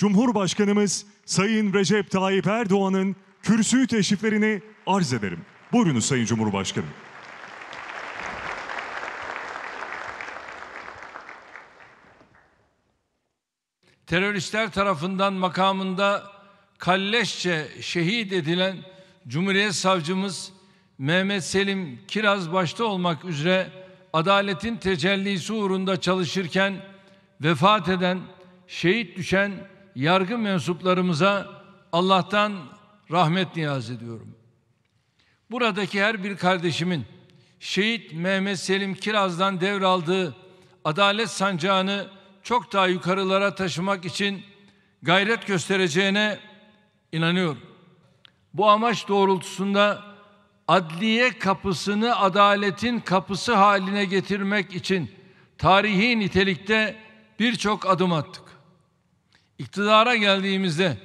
Cumhurbaşkanımız Sayın Recep Tayyip Erdoğan'ın kürsüyü teşriflerini arz ederim. Buyurunuz Sayın Cumhurbaşkanım. Teröristler tarafından makamında kalleşçe şehit edilen Cumhuriyet Savcımız Mehmet Selim Kiraz başta olmak üzere adaletin tecellisi uğrunda çalışırken vefat eden, şehit düşen yargı mensuplarımıza Allah'tan rahmet niyaz ediyorum. Buradaki her bir kardeşimin şehit Mehmet Selim Kiraz'dan devraldığı adalet sancağını çok daha yukarılara taşımak için gayret göstereceğine inanıyorum. Bu amaç doğrultusunda adliye kapısını adaletin kapısı haline getirmek için tarihi nitelikte birçok adım attık. İktidara geldiğimizde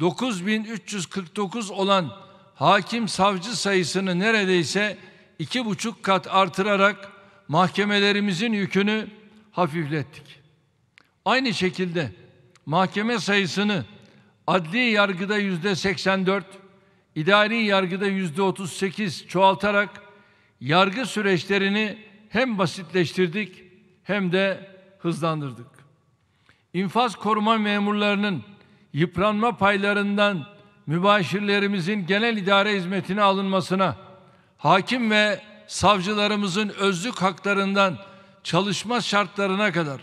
9349 olan hakim savcı sayısını neredeyse iki buçuk kat artırarak mahkemelerimizin yükünü hafiflettik. Aynı şekilde mahkeme sayısını adli yargıda yüzde 84, idari yargıda yüzde 38 çoğaltarak yargı süreçlerini hem basitleştirdik hem de hızlandırdık infaz koruma memurlarının yıpranma paylarından mübaşirlerimizin genel idare hizmetine alınmasına, hakim ve savcılarımızın özlük haklarından çalışma şartlarına kadar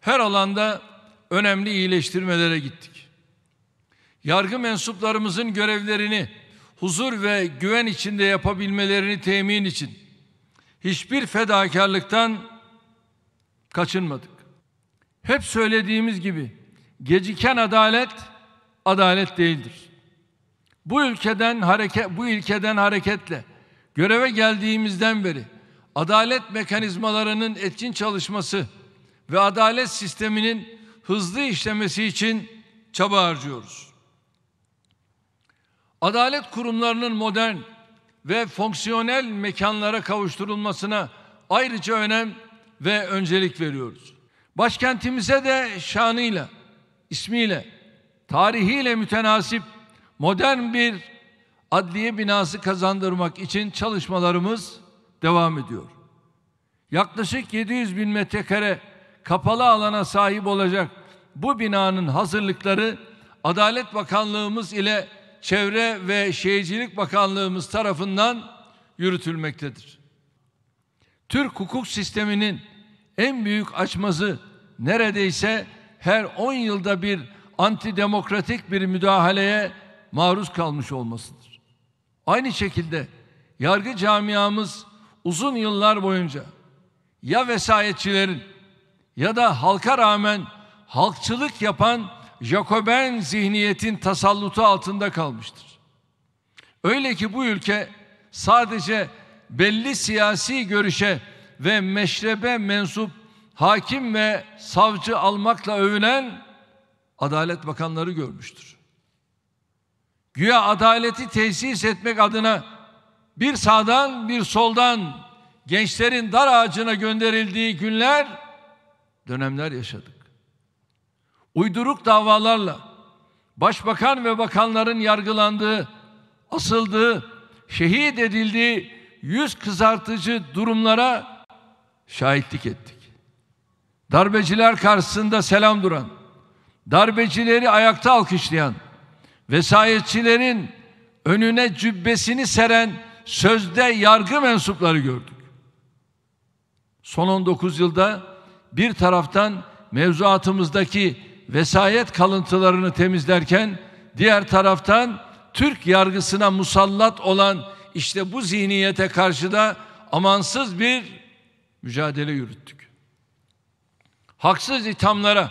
her alanda önemli iyileştirmelere gittik. Yargı mensuplarımızın görevlerini huzur ve güven içinde yapabilmelerini temin için hiçbir fedakarlıktan kaçınmadık. Hep söylediğimiz gibi geciken adalet adalet değildir. Bu ülkeden hareket bu ilkeden hareketle göreve geldiğimizden beri adalet mekanizmalarının etkin çalışması ve adalet sisteminin hızlı işlemesi için çaba harcıyoruz. Adalet kurumlarının modern ve fonksiyonel mekanlara kavuşturulmasına ayrıca önem ve öncelik veriyoruz. Başkentimize de şanıyla, ismiyle, tarihiyle mütenasip modern bir adliye binası kazandırmak için çalışmalarımız devam ediyor. Yaklaşık 700 bin metrekare kapalı alana sahip olacak bu binanın hazırlıkları Adalet Bakanlığımız ile Çevre ve Şehircilik Bakanlığımız tarafından yürütülmektedir. Türk hukuk sisteminin en büyük açmazı neredeyse her 10 yılda bir antidemokratik bir müdahaleye maruz kalmış olmasıdır. Aynı şekilde yargı camiamız uzun yıllar boyunca ya vesayetçilerin ya da halka rağmen halkçılık yapan Jacoben zihniyetin tasallutu altında kalmıştır. Öyle ki bu ülke sadece belli siyasi görüşe ve meşrebe mensup hakim ve savcı almakla övünen Adalet Bakanları görmüştür. Güya adaleti tesis etmek adına bir sağdan bir soldan gençlerin dar ağacına gönderildiği günler, dönemler yaşadık. Uyduruk davalarla başbakan ve bakanların yargılandığı, asıldığı, şehit edildiği yüz kızartıcı durumlara şahitlik ettik. Darbeciler karşısında selam duran, darbecileri ayakta alkışlayan, vesayetçilerin önüne cübbesini seren sözde yargı mensupları gördük. Son 19 yılda bir taraftan mevzuatımızdaki vesayet kalıntılarını temizlerken diğer taraftan Türk yargısına musallat olan işte bu zihniyete karşı da amansız bir mücadele yürüttük. Haksız ithamlara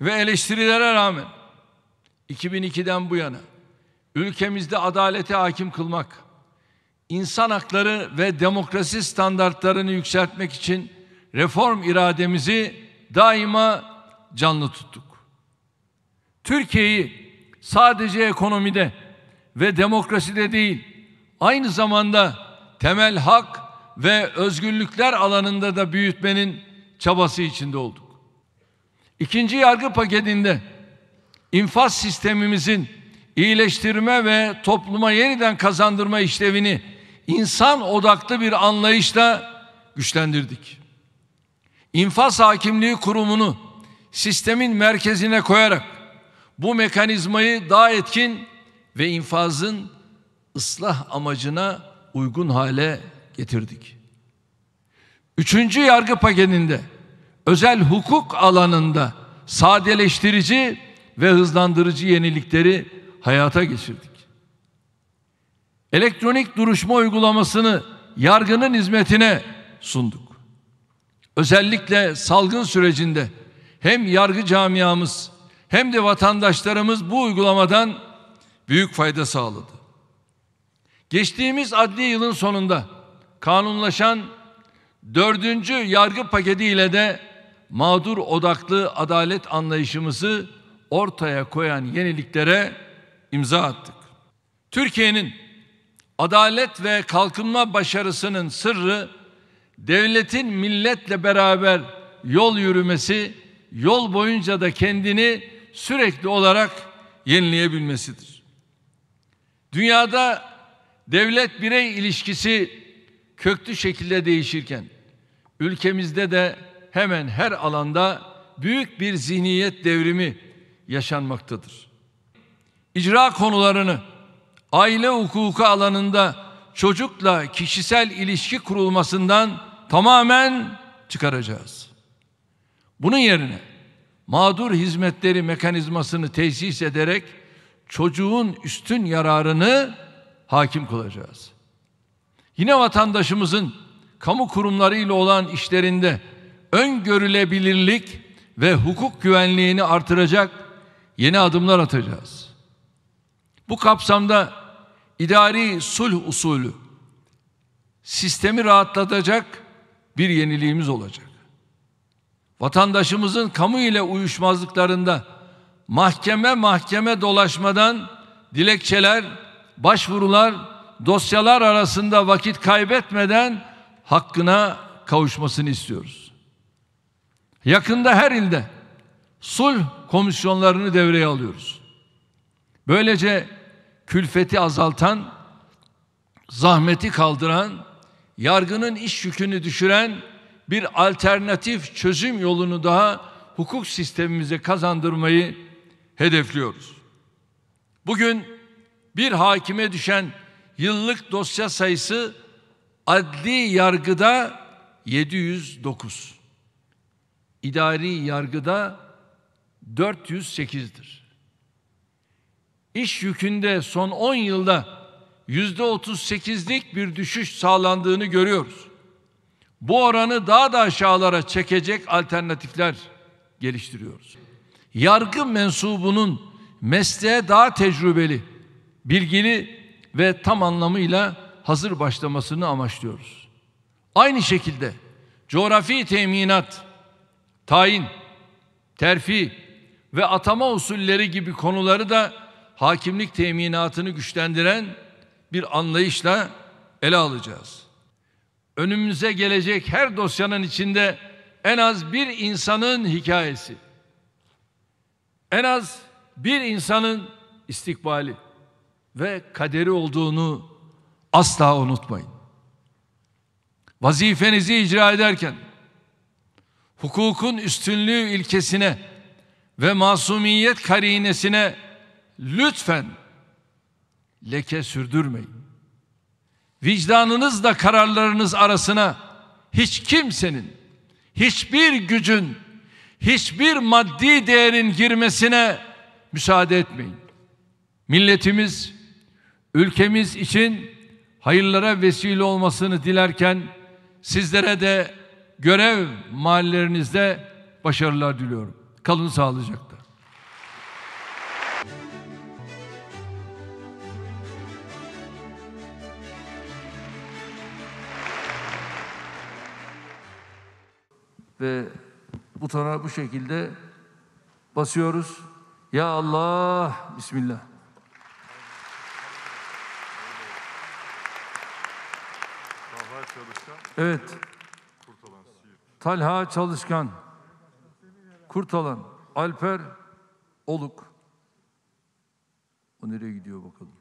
ve eleştirilere rağmen 2002'den bu yana ülkemizde adalete hakim kılmak, insan hakları ve demokrasi standartlarını yükseltmek için reform irademizi daima canlı tuttuk. Türkiye'yi sadece ekonomide ve demokraside değil, aynı zamanda temel hak ve özgürlükler alanında da büyütmenin çabası içinde olduk. İkinci yargı paketinde infaz sistemimizin iyileştirme ve topluma yeniden kazandırma işlevini insan odaklı bir anlayışla güçlendirdik. İnfaz Hakimliği Kurumu'nu sistemin merkezine koyarak bu mekanizmayı daha etkin ve infazın ıslah amacına uygun hale getirdik. Üçüncü yargı paketinde özel hukuk alanında sadeleştirici ve hızlandırıcı yenilikleri hayata geçirdik. Elektronik duruşma uygulamasını yargının hizmetine sunduk. Özellikle salgın sürecinde hem yargı camiamız hem de vatandaşlarımız bu uygulamadan büyük fayda sağladı. Geçtiğimiz adli yılın sonunda kanunlaşan dördüncü yargı paketiyle de mağdur odaklı adalet anlayışımızı ortaya koyan yeniliklere imza attık. Türkiye'nin adalet ve kalkınma başarısının sırrı devletin milletle beraber yol yürümesi, yol boyunca da kendini sürekli olarak yenileyebilmesidir. Dünyada devlet birey ilişkisi köklü şekilde değişirken ülkemizde de hemen her alanda büyük bir zihniyet devrimi yaşanmaktadır. İcra konularını aile hukuku alanında çocukla kişisel ilişki kurulmasından tamamen çıkaracağız. Bunun yerine mağdur hizmetleri mekanizmasını tesis ederek çocuğun üstün yararını hakim kılacağız.'' Yine vatandaşımızın kamu kurumlarıyla olan işlerinde öngörülebilirlik ve hukuk güvenliğini artıracak yeni adımlar atacağız. Bu kapsamda idari sulh usulü sistemi rahatlatacak bir yeniliğimiz olacak. Vatandaşımızın kamu ile uyuşmazlıklarında mahkeme mahkeme dolaşmadan dilekçeler, başvurular dosyalar arasında vakit kaybetmeden hakkına kavuşmasını istiyoruz. Yakında her ilde sulh komisyonlarını devreye alıyoruz. Böylece külfeti azaltan, zahmeti kaldıran, yargının iş yükünü düşüren bir alternatif çözüm yolunu daha hukuk sistemimize kazandırmayı hedefliyoruz. Bugün bir hakime düşen yıllık dosya sayısı adli yargıda 709. İdari yargıda 408'dir. İş yükünde son 10 yılda yüzde %38'lik bir düşüş sağlandığını görüyoruz. Bu oranı daha da aşağılara çekecek alternatifler geliştiriyoruz. Yargı mensubunun mesleğe daha tecrübeli, bilgili ve tam anlamıyla hazır başlamasını amaçlıyoruz. Aynı şekilde coğrafi teminat, tayin, terfi ve atama usulleri gibi konuları da hakimlik teminatını güçlendiren bir anlayışla ele alacağız. Önümüze gelecek her dosyanın içinde en az bir insanın hikayesi, en az bir insanın istikbali, ve kaderi olduğunu asla unutmayın. Vazifenizi icra ederken hukukun üstünlüğü ilkesine ve masumiyet karinesine lütfen leke sürdürmeyin. Vicdanınızla kararlarınız arasına hiç kimsenin, hiçbir gücün, hiçbir maddi değerin girmesine müsaade etmeyin. Milletimiz ülkemiz için hayırlara vesile olmasını dilerken sizlere de görev mahallelerinizde başarılar diliyorum. Kalın sağlıcakla. Ve butona bu şekilde basıyoruz. Ya Allah, Bismillah. Evet. Talha Çalışkan. Kurtalan. Alper Oluk. O nereye gidiyor bakalım.